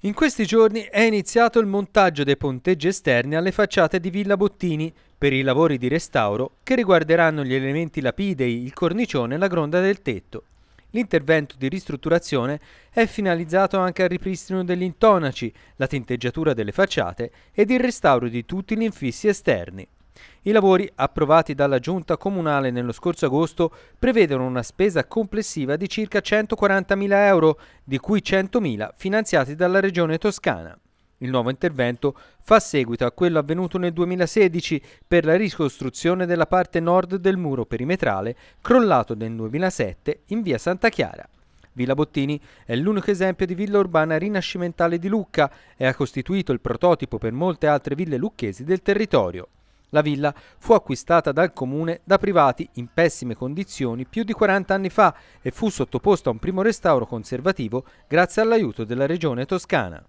In questi giorni è iniziato il montaggio dei ponteggi esterni alle facciate di Villa Bottini per i lavori di restauro che riguarderanno gli elementi lapidei, il cornicione e la gronda del tetto. L'intervento di ristrutturazione è finalizzato anche al ripristino degli intonaci, la tinteggiatura delle facciate ed il restauro di tutti gli infissi esterni. I lavori approvati dalla Giunta Comunale nello scorso agosto prevedono una spesa complessiva di circa 140.000 euro, di cui 100.000 finanziati dalla Regione Toscana. Il nuovo intervento fa seguito a quello avvenuto nel 2016 per la ricostruzione della parte nord del muro perimetrale crollato nel 2007 in via Santa Chiara. Villa Bottini è l'unico esempio di villa urbana rinascimentale di Lucca e ha costituito il prototipo per molte altre ville lucchesi del territorio. La villa fu acquistata dal comune da privati in pessime condizioni più di 40 anni fa e fu sottoposta a un primo restauro conservativo grazie all'aiuto della regione toscana.